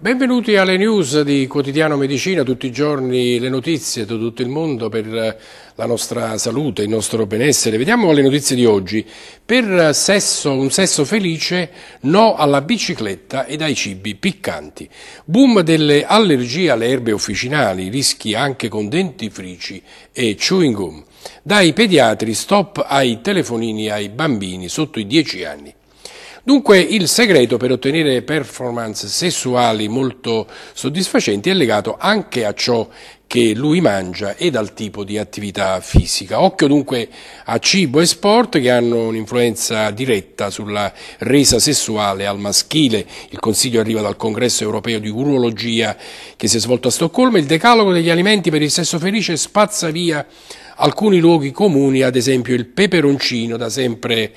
Benvenuti alle news di Quotidiano Medicina, tutti i giorni le notizie da tutto il mondo per eh, la nostra salute, il nostro benessere. Vediamo le notizie di oggi. Per eh, sesso, un sesso felice, no alla bicicletta e ai cibi piccanti. Boom delle allergie alle erbe officinali, rischi anche con dentifrici e chewing gum. Dai pediatri stop ai telefonini ai bambini sotto i 10 anni. Dunque il segreto per ottenere performance sessuali molto soddisfacenti è legato anche a ciò che lui mangia e dal tipo di attività fisica. Occhio dunque a cibo e sport che hanno un'influenza diretta sulla resa sessuale al maschile. Il consiglio arriva dal congresso europeo di urologia che si è svolto a Stoccolma. Il decalogo degli alimenti per il sesso felice spazza via alcuni luoghi comuni, ad esempio il peperoncino, da sempre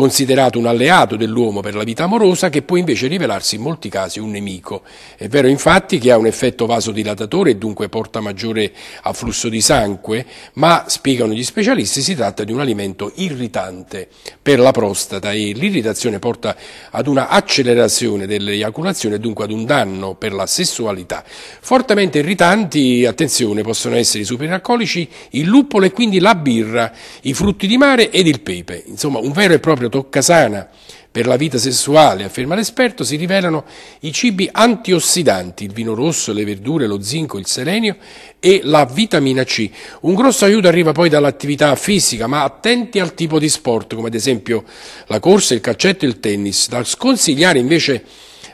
considerato un alleato dell'uomo per la vita amorosa, che può invece rivelarsi in molti casi un nemico. È vero infatti che ha un effetto vasodilatatore e dunque porta maggiore afflusso di sangue, ma, spiegano gli specialisti, si tratta di un alimento irritante per la prostata e l'irritazione porta ad una accelerazione dell'eiaculazione e dunque ad un danno per la sessualità. Fortemente irritanti, attenzione, possono essere i superalcolici, il luppolo e quindi la birra, i frutti di mare ed il pepe. Insomma, un vero e proprio tocca sana per la vita sessuale, afferma l'esperto, si rivelano i cibi antiossidanti, il vino rosso, le verdure, lo zinco, il selenio e la vitamina C. Un grosso aiuto arriva poi dall'attività fisica, ma attenti al tipo di sport, come ad esempio la corsa, il calcetto e il tennis. Da sconsigliare invece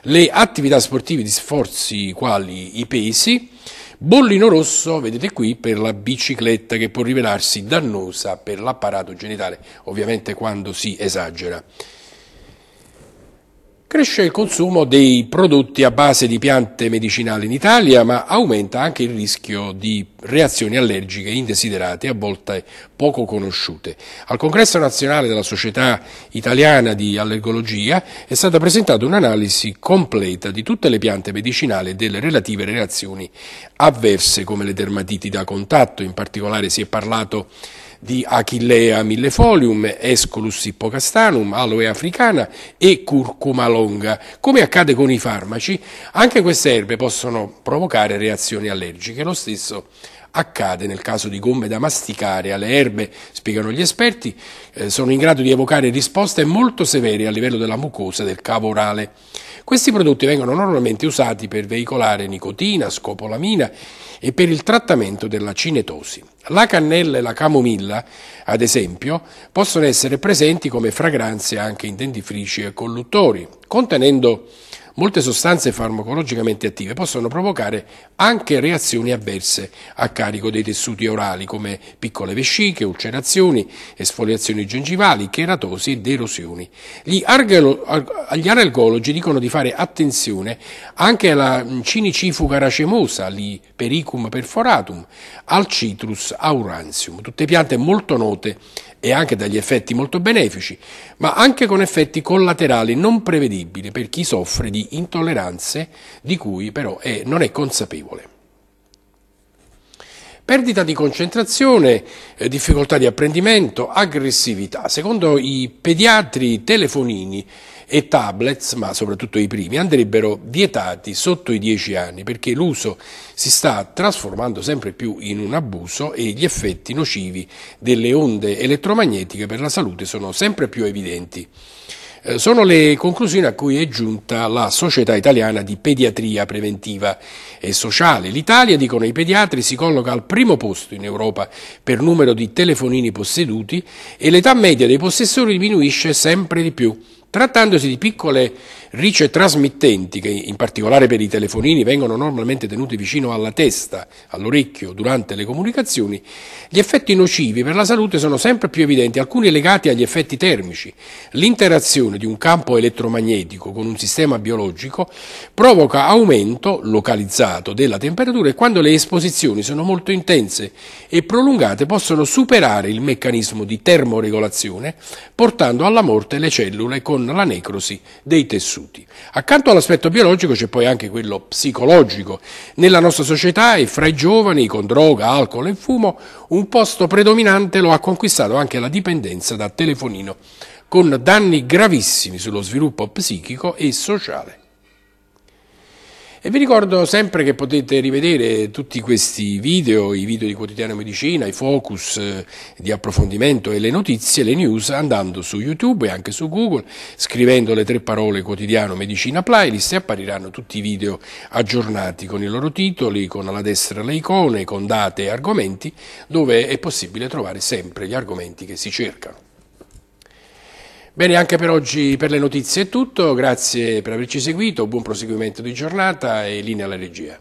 le attività sportive di sforzi quali i pesi, Bollino rosso, vedete qui, per la bicicletta che può rivelarsi dannosa per l'apparato genitale, ovviamente quando si esagera cresce il consumo dei prodotti a base di piante medicinali in Italia, ma aumenta anche il rischio di reazioni allergiche indesiderate, a volte poco conosciute. Al congresso nazionale della Società Italiana di Allergologia è stata presentata un'analisi completa di tutte le piante medicinali e delle relative reazioni avverse, come le dermatiti da contatto, in particolare si è parlato di di Achillea millefolium, Escolus ippocastanum, Aloe africana e Curcuma longa. Come accade con i farmaci, anche queste erbe possono provocare reazioni allergiche. Lo stesso accade nel caso di gombe da masticare alle erbe, spiegano gli esperti, eh, sono in grado di evocare risposte molto severe a livello della mucosa del cavo orale. Questi prodotti vengono normalmente usati per veicolare nicotina, scopolamina e per il trattamento della cinetosi. La cannella e la camomilla, ad esempio, possono essere presenti come fragranze anche in dentifrici e colluttori, contenendo molte sostanze farmacologicamente attive possono provocare anche reazioni avverse a carico dei tessuti orali come piccole vesciche, ulcerazioni, esfoliazioni gengivali, cheratosi ed erosioni. Gli, gli alergologi dicono di fare attenzione anche alla cinicifuga racemosa, l'ipericum perforatum, al citrus aurantium, tutte piante molto note e anche dagli effetti molto benefici, ma anche con effetti collaterali non prevedibili per chi soffre di intolleranze di cui però è, non è consapevole. Perdita di concentrazione, eh, difficoltà di apprendimento, aggressività. Secondo i pediatri telefonini e tablets, ma soprattutto i primi, andrebbero vietati sotto i 10 anni perché l'uso si sta trasformando sempre più in un abuso e gli effetti nocivi delle onde elettromagnetiche per la salute sono sempre più evidenti. Eh, sono le conclusioni a cui è giunta la Società Italiana di Pediatria Preventiva e Sociale. L'Italia, dicono i pediatri, si colloca al primo posto in Europa per numero di telefonini posseduti e l'età media dei possessori diminuisce sempre di più Trattandosi di piccole ricce trasmittenti, che in particolare per i telefonini vengono normalmente tenute vicino alla testa, all'orecchio, durante le comunicazioni, gli effetti nocivi per la salute sono sempre più evidenti, alcuni legati agli effetti termici. L'interazione di un campo elettromagnetico con un sistema biologico provoca aumento localizzato della temperatura e quando le esposizioni sono molto intense e prolungate possono superare il meccanismo di termoregolazione, portando alla morte le cellule con con la necrosi dei tessuti. Accanto all'aspetto biologico c'è poi anche quello psicologico. Nella nostra società e fra i giovani, con droga, alcol e fumo, un posto predominante lo ha conquistato anche la dipendenza da telefonino, con danni gravissimi sullo sviluppo psichico e sociale. E vi ricordo sempre che potete rivedere tutti questi video, i video di Quotidiano Medicina, i focus eh, di approfondimento e le notizie, le news, andando su YouTube e anche su Google, scrivendo le tre parole Quotidiano Medicina Playlist e appariranno tutti i video aggiornati con i loro titoli, con alla destra le icone, con date e argomenti, dove è possibile trovare sempre gli argomenti che si cercano. Bene, anche per oggi per le notizie è tutto, grazie per averci seguito, buon proseguimento di giornata e linea alla regia.